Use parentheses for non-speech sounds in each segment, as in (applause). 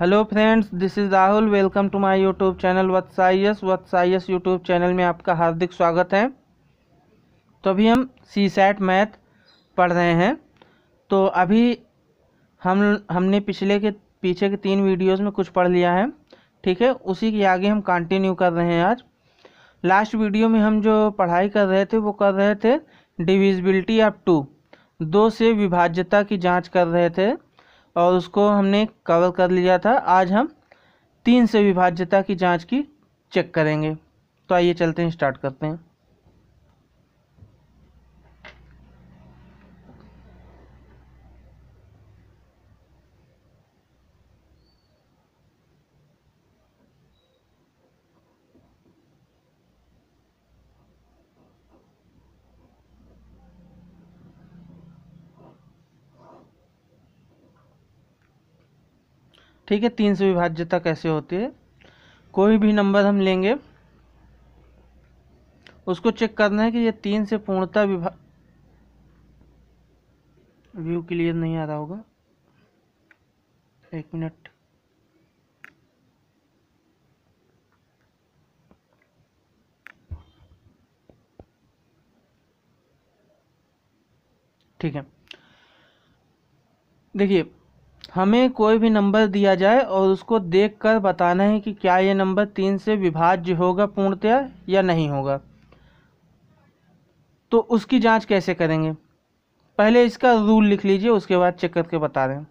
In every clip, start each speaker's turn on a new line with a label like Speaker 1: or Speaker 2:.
Speaker 1: hello friends this is Rahul welcome to my YouTube channel वत्साइस वत्साइस YouTube channel में आपका हार्दिक स्वागत है तो अभी हम सी सैट मैथ पढ़ रहे हैं तो अभी हम हमने पिछले के पीछे के तीन वीडियोस में कुछ पढ़ लिया है ठीक है उसी के आगे हम कंटिन्यू कर रहे हैं आज लास्ट वीडियो में हम जो पढ़ाई कर रहे थे वो कर रहे थे डिविजिबिलिटी ऑफ टू दो से विभाज्यता की जाँच कर रहे थे और उसको हमने कवर कर लिया था आज हम तीन से विभाज्यता की जांच की चेक करेंगे तो आइए चलते हैं स्टार्ट करते हैं ठीक है तीन से विभाज्यता कैसे होती है कोई भी नंबर हम लेंगे उसको चेक करना है कि ये तीन से पूर्णता विभा व्यू क्लियर नहीं आ रहा होगा एक मिनट ठीक है देखिए हमें कोई भी नंबर दिया जाए और उसको देखकर बताना है कि क्या ये नंबर तीन से विभाज्य होगा पूर्णतया या नहीं होगा तो उसकी जांच कैसे करेंगे पहले इसका रूल लिख लीजिए उसके बाद चेक करके बता दें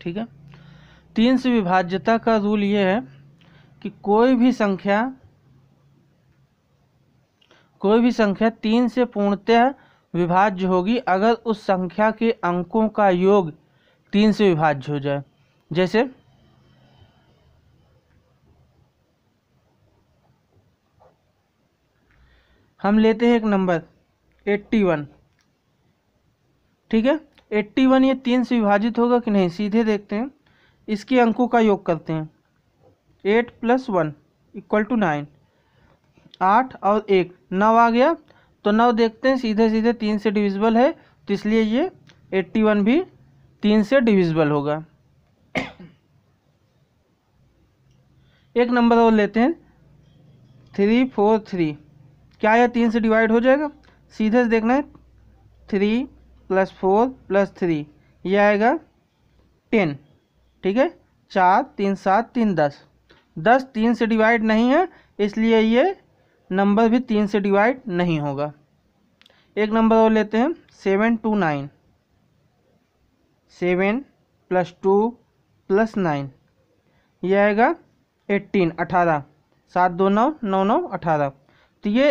Speaker 1: ठीक है तीन से विभाज्यता का रूल ये है कि कोई भी संख्या कोई भी संख्या तीन से पूर्णतः विभाज्य होगी अगर उस संख्या के अंकों का योग तीन से विभाज्य हो जाए जैसे हम लेते हैं एक नंबर एट्टी वन ठीक है एट्टी वन ये तीन से विभाजित होगा कि नहीं सीधे देखते हैं इसके अंकों का योग करते हैं eight plus one equal to nine आठ और एक नौ आ गया तो नौ देखते हैं सीधे सीधे तीन से डिविजिबल है तो इसलिए ये एट्टी वन भी तीन से डिविजिबल होगा एक नंबर और लेते हैं थ्री फोर थ्री क्या यह तीन से डिवाइड हो जाएगा सीधे से देखना है three plus four plus three ये आएगा टेन ठीक है चार तीन सात तीन दस दस तीन से डिवाइड नहीं है इसलिए ये नंबर भी तीन से डिवाइड नहीं होगा एक नंबर और लेते हैं seven two nine seven plus two plus nine ये आएगा एट्टीन अठारह सात दो नौ नौ नौ अठारह तो ये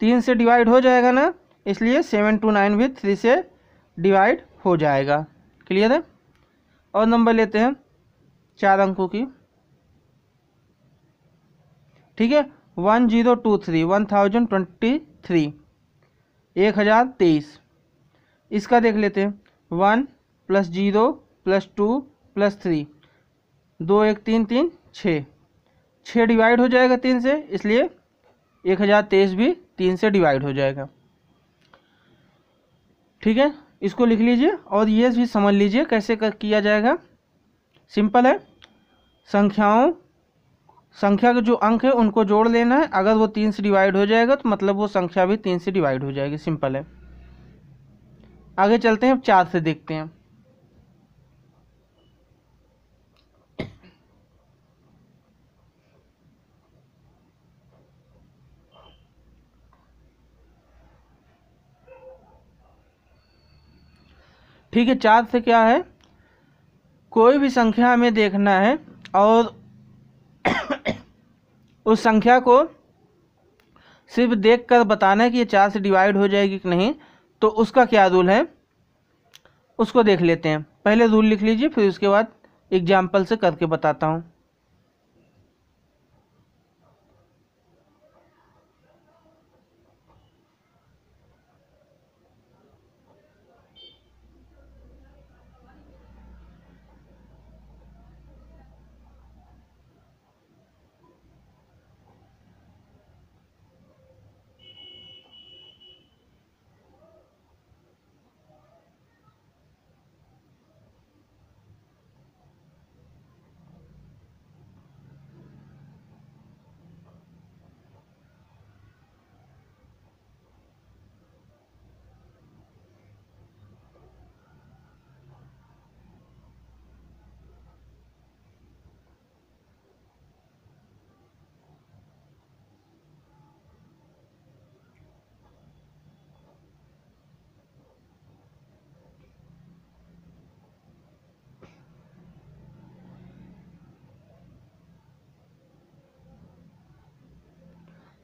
Speaker 1: तीन से डिवाइड हो जाएगा ना इसलिए सेवन टू नाइन भी थ्री से डिवाइड हो जाएगा क्लियर है और नंबर लेते हैं चार अंकों की ठीक है one zero two three one thousand twenty three एक हज़ार तेईस इसका देख लेते हैं one plus zero plus two plus three दो एक तीन तीन छः छः डिवाइड हो जाएगा तीन से इसलिए एक हज़ार तेईस भी तीन से डिवाइड हो जाएगा ठीक है इसको लिख लीजिए और ये भी समझ लीजिए कैसे कर किया जाएगा सिंपल है संख्याओं संख्या के जो अंक है उनको जोड़ लेना है अगर वो तीन से डिवाइड हो जाएगा तो मतलब वो संख्या भी तीन से डिवाइड हो जाएगी सिंपल है आगे चलते हैं अब चार से देखते हैं ठीक है चार से क्या है कोई भी संख्या हमें देखना है और (coughs) उस संख्या को सिर्फ देख कर बताना है कि ये चार से डिवाइड हो जाएगी कि नहीं तो उसका क्या रूल है उसको देख लेते हैं पहले रूल लिख लीजिए फिर उसके बाद एग्जाम्पल से करके बताता हूँ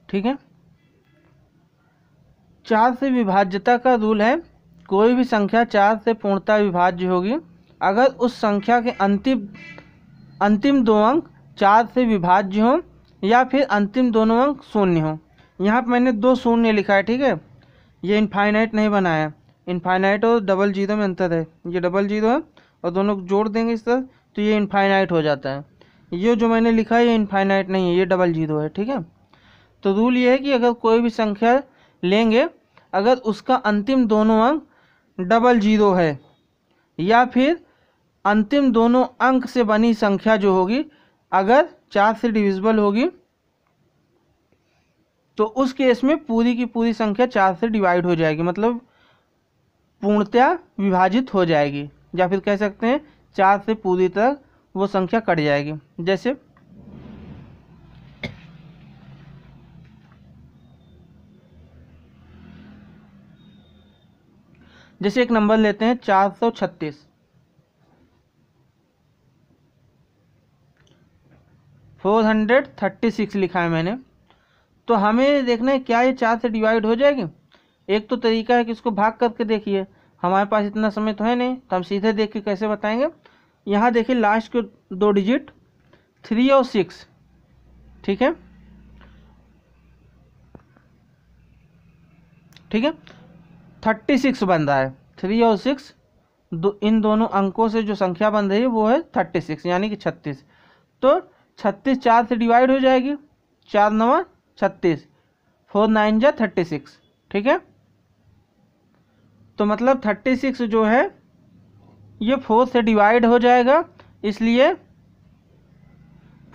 Speaker 1: ठीक है चार से विभाज्यता का रूल है कोई भी संख्या चार से पूर्णता विभाज्य होगी अगर उस संख्या के अंतिम अंतिम दो अंक चार से विभाज्य हों या फिर अंतिम दोनों अंक शून्य हों यहाँ पर मैंने दो शून्य लिखा है ठीक है ये इनफाइनाइट नहीं बनाया इनफाइनाइट और डबल जीरो में अंतर है ये डबल जीरो है और दोनों जोड़ देंगे इस तरह तो ये इनफाइनाइट हो जाता है ये जो मैंने लिखा है ये इनफाइनाइट नहीं है ये डबल जीरो है ठीक है तो रूल ये है कि अगर कोई भी संख्या लेंगे अगर उसका अंतिम दोनों अंक डबल जीरो है या फिर अंतिम दोनों अंक से बनी संख्या जो होगी अगर चार से डिविजिबल होगी तो उस केस में पूरी की पूरी संख्या चार से डिवाइड हो जाएगी मतलब पूर्णतया विभाजित हो जाएगी या फिर कह सकते हैं चार से पूरी तक वो संख्या कट जाएगी जैसे जैसे एक नंबर लेते हैं चार सौ छत्तीस फोर हंड्रेड थर्टी सिक्स लिखा है मैंने तो हमें देखना है क्या ये चार से डिवाइड हो जाएगी एक तो तरीका है कि इसको भाग करके देखिए हमारे पास इतना समय तो है नहीं तो हम सीधे देख के कैसे बताएंगे यहाँ देखिए लास्ट के दो डिजिट थ्री और सिक्स ठीक है ठीक है थर्टी सिक्स बन रहा है थ्री और सिक्स दो इन दोनों अंकों से जो संख्या बन रही है वो है थर्टी सिक्स यानी कि छत्तीस तो छत्तीस चार से डिवाइड हो जाएगी चार नवा छत्तीस फोर नाइन जा थर्टी सिक्स ठीक है तो मतलब थर्टी सिक्स जो है ये फोर से डिवाइड हो जाएगा इसलिए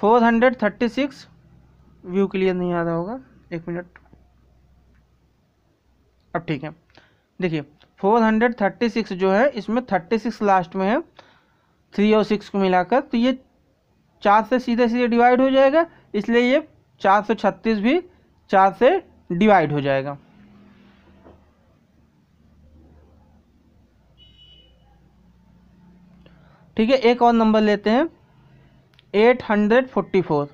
Speaker 1: four hundred thirty six view clear नहीं आ रहा होगा एक मिनट अब ठीक है देखिए 436 जो है इसमें 36 लास्ट में है थ्री और सिक्स को मिलाकर तो ये चार से सीधे सीधे डिवाइड हो जाएगा इसलिए ये चार सौ छत्तीस भी चार से डिवाइड हो जाएगा ठीक है एक और नंबर लेते हैं एट हंड्रेड फोर्टी फोर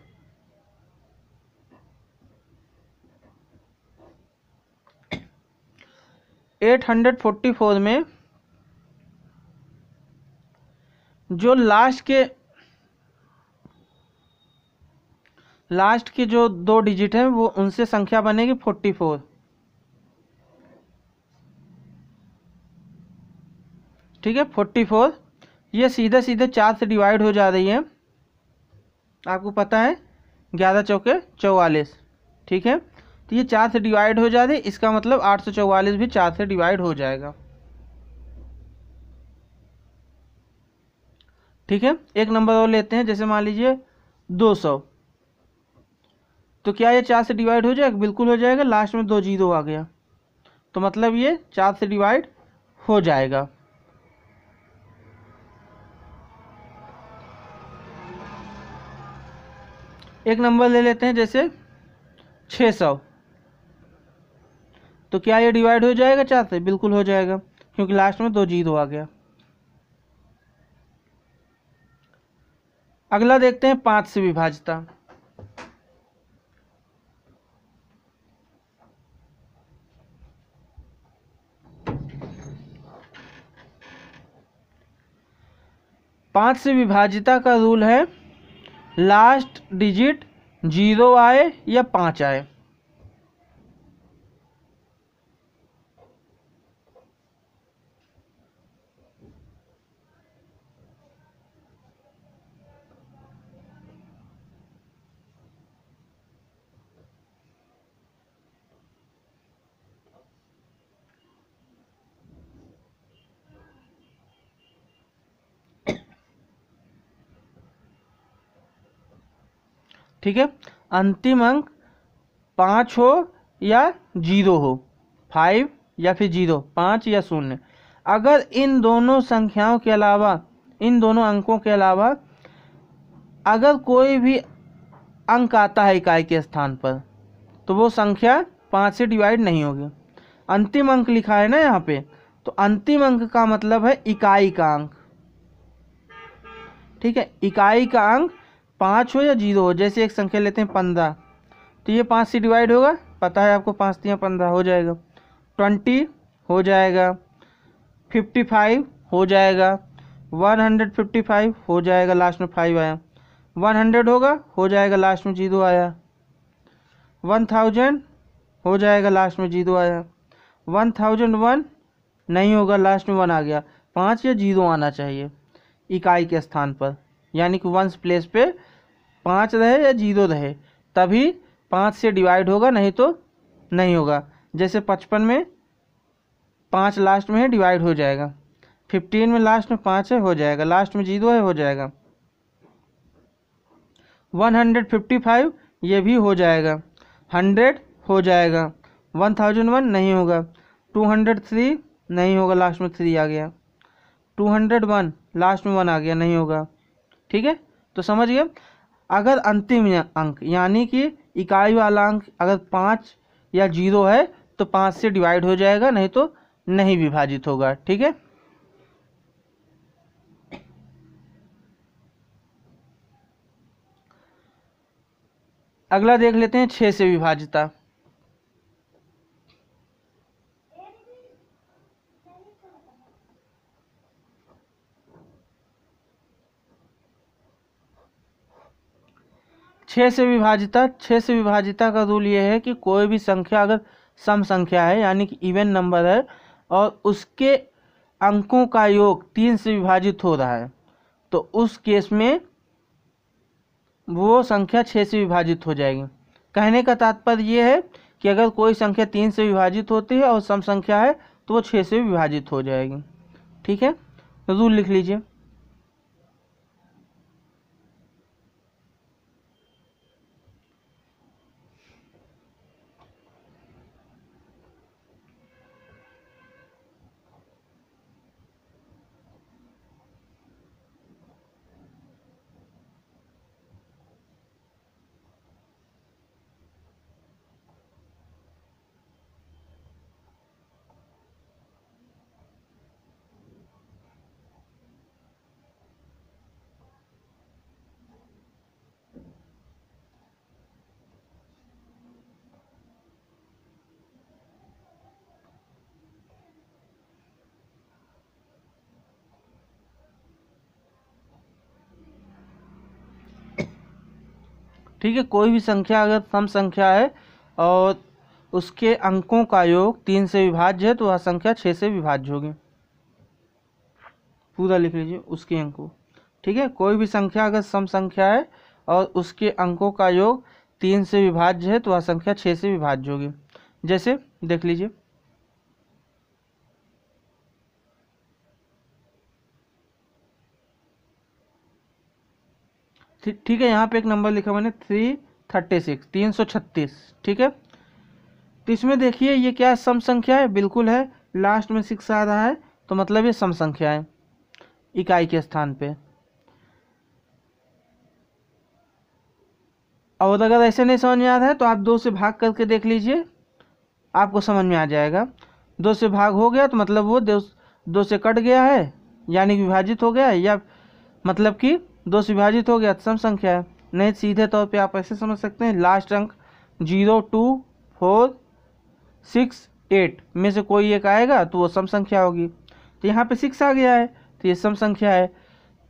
Speaker 1: 844 में जो लास्ट के लास्ट के जो दो डिजिट हैं वो उनसे संख्या बनेगी 44 ठीक है 44 ये सीधे सीधे चार से डिवाइड हो जा रही है आपको पता है ग्यारह चौके चौवालीस ठीक है तो ये चार से डिवाइड हो जाते इसका मतलब आठ भी चार से डिवाइड हो जाएगा ठीक है एक नंबर और लेते हैं जैसे मान लीजिए 200 तो क्या ये चार से डिवाइड हो जाएगा बिल्कुल हो जाएगा लास्ट में दो जीरो आ गया तो मतलब ये चार से डिवाइड हो जाएगा एक नंबर ले लेते हैं जैसे 600 तो क्या ये डिवाइड हो जाएगा चार से बिल्कुल हो जाएगा क्योंकि लास्ट में दो जीत हुआ आ गया अगला देखते हैं पांच से विभाजता पांच से विभाजिता का रूल है लास्ट डिजिट जीरो आए या पांच आए ठीक है अंतिम अंक पाँच हो या जीरो हो फाइव या फिर जीरो पाँच या शून्य अगर इन दोनों संख्याओं के अलावा इन दोनों अंकों के अलावा अगर कोई भी अंक आता है इकाई के स्थान पर तो वो संख्या पाँच से डिवाइड नहीं होगी अंतिम अंक लिखा है ना यहाँ पे तो अंतिम अंक का मतलब है इकाई का अंक ठीक है इकाई का अंक पाँच हो या जीरो हो जैसे एक संख्या लेते हैं पंद्रह तो ये पाँच से डिवाइड होगा पता है आपको पाँच तीन पंद्रह हो जाएगा ट्वेंटी हो जाएगा फिफ्टी फाइव हो जाएगा वन हंड्रेड फिफ्टी फाइव हो जाएगा लास्ट में फाइव आया वन हंड्रेड होगा हो जाएगा लास्ट में जीरो आया वन थाउजेंड हो जाएगा लास्ट में जीरो आया वन थाउजेंड वन नहीं होगा लास्ट में वन आ गया पाँच या जीरो आना चाहिए इकाई के स्थान पर यानी कि वंस प्लेस पे पाँच रहे या जीरो रहे तभी पाँच से डिवाइड होगा नहीं तो नहीं होगा जैसे पचपन में पाँच लास्ट में डिवाइड हो जाएगा फिफ्टीन में लास्ट में पाँच है हो जाएगा लास्ट में जीरो है हो जाएगा वन हंड्रेड फिफ्टी फाइव ये भी हो जाएगा हंड्रेड हो जाएगा वन थाउजेंड वन नहीं होगा टू हंड्रेड थ्री नहीं होगा लास्ट में थ्री आ गया टू हंड्रेड वन लास्ट में वन आ गया नहीं होगा ठीक है तो समझिए अगर अंतिम अंक यानी कि इकाई वाला अंक अगर पाँच या जीरो है तो पाँच से डिवाइड हो जाएगा नहीं तो नहीं विभाजित होगा ठीक है अगला देख लेते हैं छः से विभाजिता छः से विभाजिता छः से विभाजिता का रूल ये है कि कोई भी संख्या अगर सम संख्या है यानी कि इवेंट नंबर है और उसके अंकों का योग तीन से विभाजित हो रहा है तो उस केस में वो संख्या छः से विभाजित हो जाएगी कहने का तात्पर्य ये है कि अगर कोई संख्या तीन से विभाजित होती है और सम संख्या है तो वो छः से विभाजित हो जाएगी ठीक है रूल लिख लीजिए ठीक है कोई भी संख्या अगर सम संख्या है और उसके अंकों का योग तीन से विभाज्य है तो वह संख्या छः से विभाज्य होगी पूरा लिख लीजिए उसके अंकों ठीक है कोई भी संख्या अगर सम संख्या है और उसके अंकों का योग तीन से विभाज्य है तो वह संख्या छः से विभाज्य होगी जैसे देख लीजिए ठीक है यहाँ पे एक नंबर लिखा मैंने थ्री थर्टी सिक्स तीन सौ छत्तीस ठीक है तो इसमें देखिए ये क्या है सम संख्या है बिल्कुल है लास्ट में सिक्स आ रहा है तो मतलब ये सम संख्या है इकाई के स्थान पे और अगर ऐसे नहीं समझ में आ रहा है तो आप दो से भाग करके देख लीजिए आपको समझ में आ जाएगा दो से भाग हो गया तो मतलब वो दो, दो से कट गया है यानी विभाजित हो गया है या मतलब कि दो से विभाजित हो गया तो सम संख्या है नहीं सीधे तौर पे आप ऐसे समझ सकते हैं लास्ट अंक zero two four six eight में से कोई एक आएगा तो वो सम संख्या होगी तो यहाँ पे सिक्स आ गया है तो ये सम संख्या है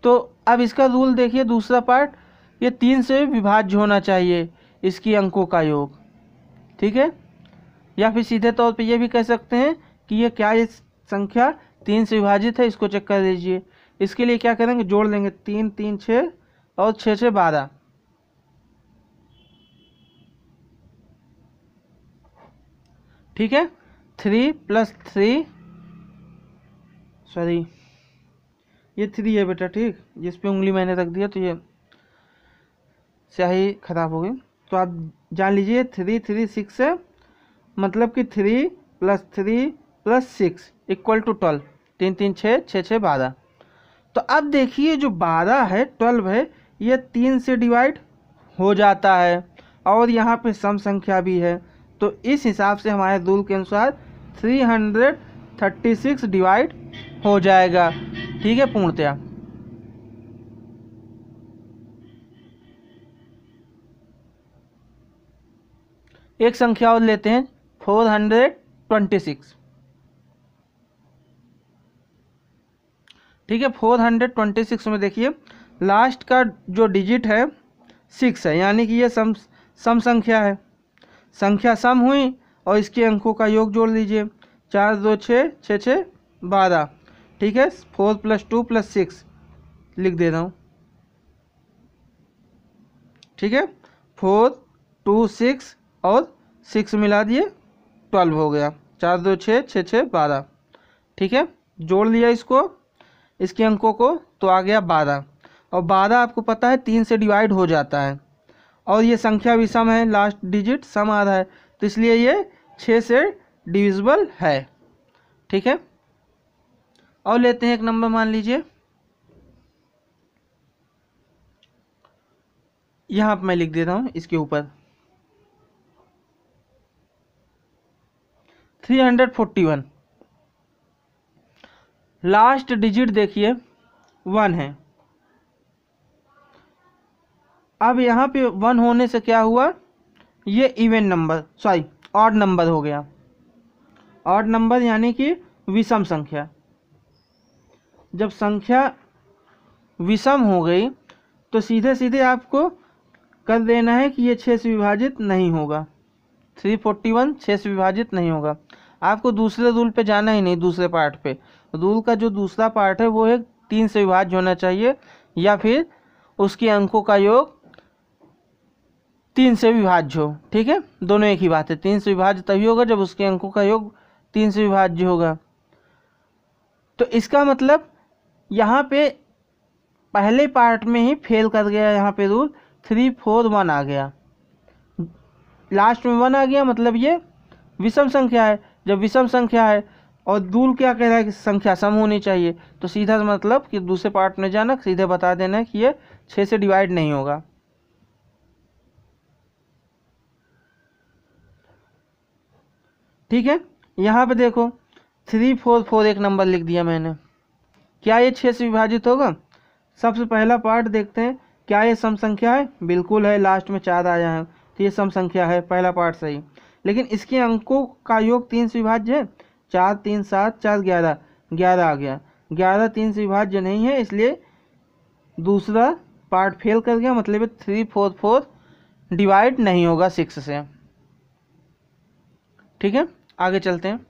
Speaker 1: तो अब इसका रूल देखिए दूसरा पार्ट ये तीन से विभाज्य होना चाहिए इसकी अंकों का योग ठीक है या फिर सीधे तौर पर यह भी कह सकते हैं कि ये क्या ये संख्या तीन से विभाजित है इसको चेक कर लीजिए इसके लिए क्या करेंगे जोड़ लेंगे तीन तीन छः और छः छः बारह ठीक है थ्री प्लस थ्री सॉरी ये थ्री है बेटा ठीक जिस पे उंगली मैंने रख दिया तो ये स्याही ख़राब हो गई तो आप जान लीजिए थ्री थ्री सिक्स है मतलब कि three plus three plus six equal to twelve तीन तीन छः छः छः बारह तो अब देखिए जो बारह है ट्वेल्व है ये तीन से डिवाइड हो जाता है और यहाँ पे सम संख्या भी है तो इस हिसाब से हमारे रूल के अनुसार three hundred thirty six divide हो जाएगा ठीक है पूर्णतया एक संख्या और लेते हैं फोर हंड्रेड ट्वेंटी सिक्स ठीक है फोर हंड्रेड ट्वेंटी सिक्स में देखिए लास्ट का जो डिजिट है सिक्स है यानी कि ये सम सम संख्या है संख्या सम हुई और इसके अंकों का योग जोड़ लीजिए चार दो छः छः छः बारह ठीक है four plus two plus six लिख दे रहा हूँ ठीक है फोर टू सिक्स और सिक्स मिला दिए ट्वेल्व हो गया चार दो छः छः छः बारह ठीक है जोड़ लिया इसको इसके अंकों को तो आ गया बारह और बारह आपको पता है तीन से डिवाइड हो जाता है और ये संख्या भी सम है लास्ट डिजिट सम आ रहा है तो इसलिए ये छः से डिविजिबल है ठीक है और लेते हैं एक नंबर मान लीजिए यहाँ पर मैं लिख देता हूँ इसके ऊपर three hundred forty one last digit देखिए वन है अब यहाँ पे वन होने से क्या हुआ ये even number sorry odd number हो गया ऑड नंबर यानी कि विषम संख्या जब संख्या विषम हो गई तो सीधे सीधे आपको कर देना है कि ये छः से विभाजित नहीं होगा थ्री फोर्टी वन छः से विभाजित नहीं होगा आपको दूसरे रूल पे जाना ही नहीं दूसरे पार्ट पे रूल का जो दूसरा पार्ट है वो है तीन से विभाज्य होना चाहिए या फिर उसके अंकों का योग तीन से विभाज्य हो ठीक है दोनों एक ही बात है तीन से विभाज्य तभी होगा जब उसके अंकों का योग तीन से विभाज्य होगा तो इसका मतलब यहाँ पे पहले पार्ट में ही फेल कर गया यहाँ पे रूल थ्री फोर वन आ गया लास्ट में वन आ गया मतलब ये विषम संख्या है जब विषम संख्या है और दूल क्या कह रहा है कि संख्या सम होनी चाहिए तो सीधा मतलब कि दूसरे पार्ट में जाना सीधे बता देना कि ये छः से डिवाइड नहीं होगा ठीक है यहाँ पे देखो थ्री फोर फोर एक नंबर लिख दिया मैंने क्या ये छः से विभाजित होगा सबसे पहला पार्ट देखते हैं क्या ये सम संख्या है बिल्कुल है लास्ट में चार आया है तो ये सम संख्या है पहला पार्ट सही लेकिन इसके अंकों का योग तीन से विभाज्य है चार तीन सात चार ग्यारह ग्यारह आ गया ग्यारह तीन से विभाज्य नहीं है इसलिए दूसरा पार्ट फेल कर गया मतलब थ्री फोर फोर डिवाइड नहीं होगा सिक्स से ठीक है आगे चलते हैं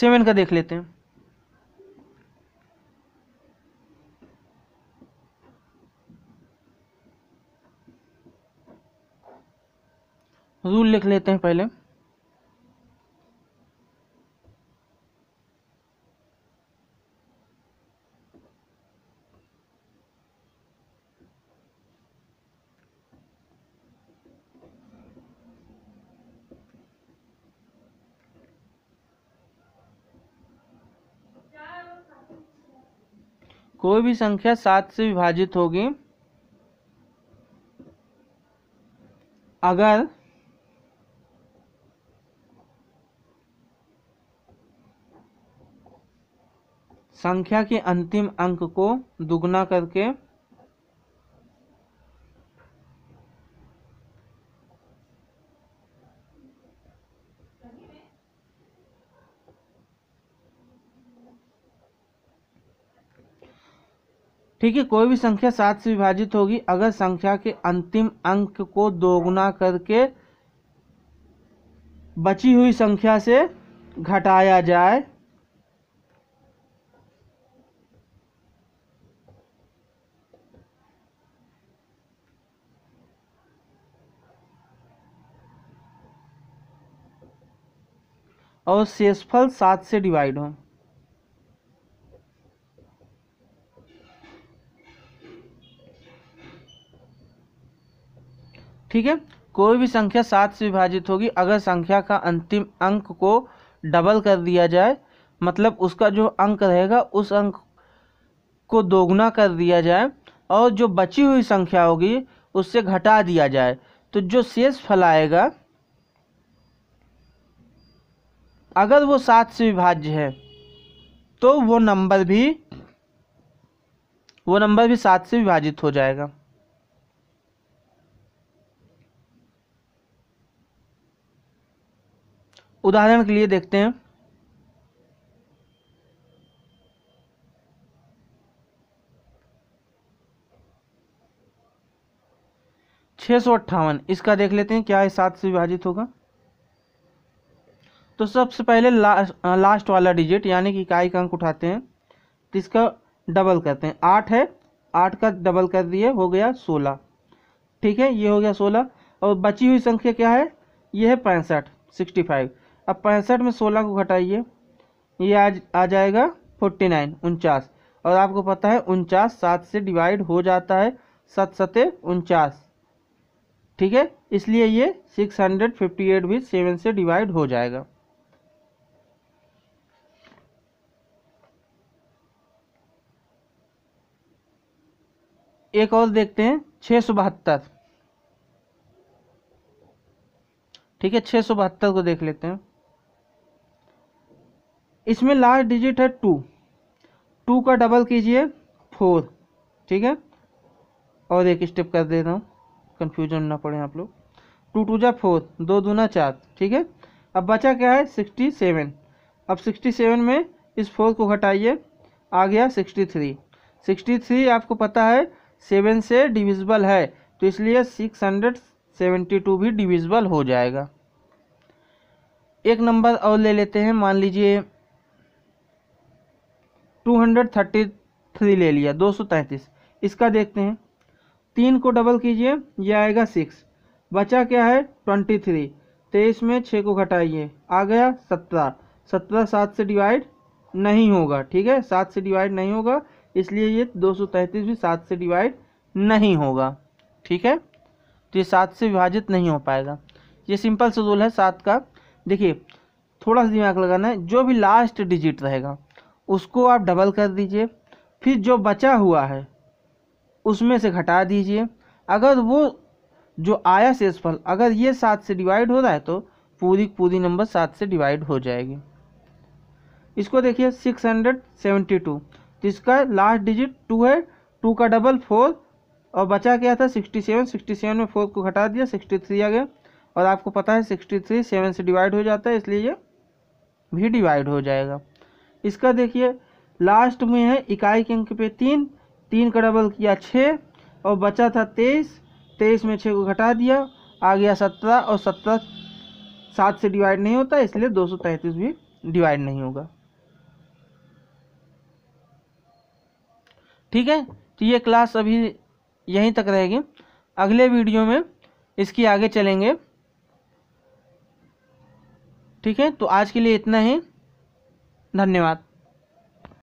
Speaker 1: सेवन का देख लेते हैं रूल लिख लेते हैं पहले कोई भी संख्या सात से विभाजित होगी अगर संख्या के अंतिम अंक को दुगना करके ठीक है कोई भी संख्या सात से विभाजित होगी अगर संख्या के अंतिम अंक को दोगुना करके बची हुई संख्या से घटाया जाए और शेषफल सात से डिवाइड हो ठीक है कोई भी संख्या सात से विभाजित होगी अगर संख्या का अंतिम अंक को डबल कर दिया जाए मतलब उसका जो अंक रहेगा उस अंक को दोगुना कर दिया जाए और जो बची हुई संख्या होगी उससे घटा दिया जाए तो जो शेष फल आएगा अगर वो सात से विभाज्य है तो वो नंबर भी वो नंबर भी सात से विभाजित हो जाएगा उदाहरण के लिए देखते हैं छः सौ अट्ठावन इसका देख लेते हैं क्या है सात से विभाजित होगा तो सबसे पहले लास्ट लास्ट वाला डिजिट यानी कि इकाई का अंक उठाते हैं तो इसका डबल करते हैं आठ है आठ का डबल कर दिए हो गया सोलह ठीक है ये हो गया सोलह और बची हुई संख्या क्या है ये है पैंसठ सिक्सटी फाइव अब पैंसठ में सोलह को घटाइए ये आज आ जाएगा फोर्टी नाइन उनचास और आपको पता है उनचास सात से डिवाइड हो जाता है सत सते उनचास ठीक है इसलिए ये सिक्स हंड्रेड फिफ्टी एट भी सेवन से डिवाइड हो जाएगा एक और देखते हैं छः सौ बहत्तर ठीक है छः सौ बहत्तर को देख लेते हैं इसमें लास्ट डिजिट है टू टू का डबल कीजिए फोर ठीक है और एक स्टेप कर देता हूँ कन्फ्यूजन ना पड़े आप लोग टू टू जा फोर दो दूना चार ठीक है अब बचा क्या है सिक्सटी सेवन अब सिक्सटी सेवन में इस फोर को घटाइए आ गया सिक्सटी थ्री सिक्सटी थ्री आपको पता है सेवन से डिविजिबल है तो इसलिए सिक्स हंड्रेड सेवेंटी टू भी डिविजिबल हो जाएगा एक नंबर और ले लेते हैं मान लीजिए टू हंड्रेड थर्टी थ्री ले लिया दो सौ तैंतीस इसका देखते हैं तीन को डबल कीजिए यह आएगा सिक्स बचा क्या है ट्वेंटी थ्री तेईस में छः को घटाइए आ गया सत्रह सत्रह सात से डिवाइड नहीं होगा ठीक है सात से डिवाइड नहीं होगा इसलिए ये दो भी सात से डिवाइड नहीं होगा ठीक है तो ये सात से विभाजित नहीं हो पाएगा ये सिंपल शेड्यूल है सात का देखिए थोड़ा सा दिमाग लगाना है जो भी लास्ट डिजिट रहेगा उसको आप डबल कर दीजिए फिर जो बचा हुआ है उसमें से घटा दीजिए अगर वो जो आया शेषफल अगर ये सात से डिवाइड हो रहा है तो पूरी पूरी नंबर सात से डिवाइड हो जाएगी इसको देखिए सिक्स हंड्रेड सेवेंटी टू तो इसका लास्ट डिजिट टू है टू का डबल फोर और बचा क्या था सिक्सटी सेवन सिक्सटी सेवन में फोर को घटा दिया सिक्सटी थ्री आ गया और आपको पता है सिक्सटी थ्री सेवन से डिवाइड हो जाता है इसलिए ये भी डिवाइड हो जाएगा इसका देखिए लास्ट में है इकाई के अंक पे तीन तीन का डबल किया छः और बचा था तेईस तेईस में छः को घटा दिया आ गया सत्रह और सत्रह सात से डिवाइड नहीं होता इसलिए दो सौ तैंतीस भी डिवाइड नहीं होगा ठीक है तो ये क्लास अभी यहीं तक रहेगी अगले वीडियो में इसकी आगे चलेंगे ठीक है तो आज के लिए इतना ही धन्यवाद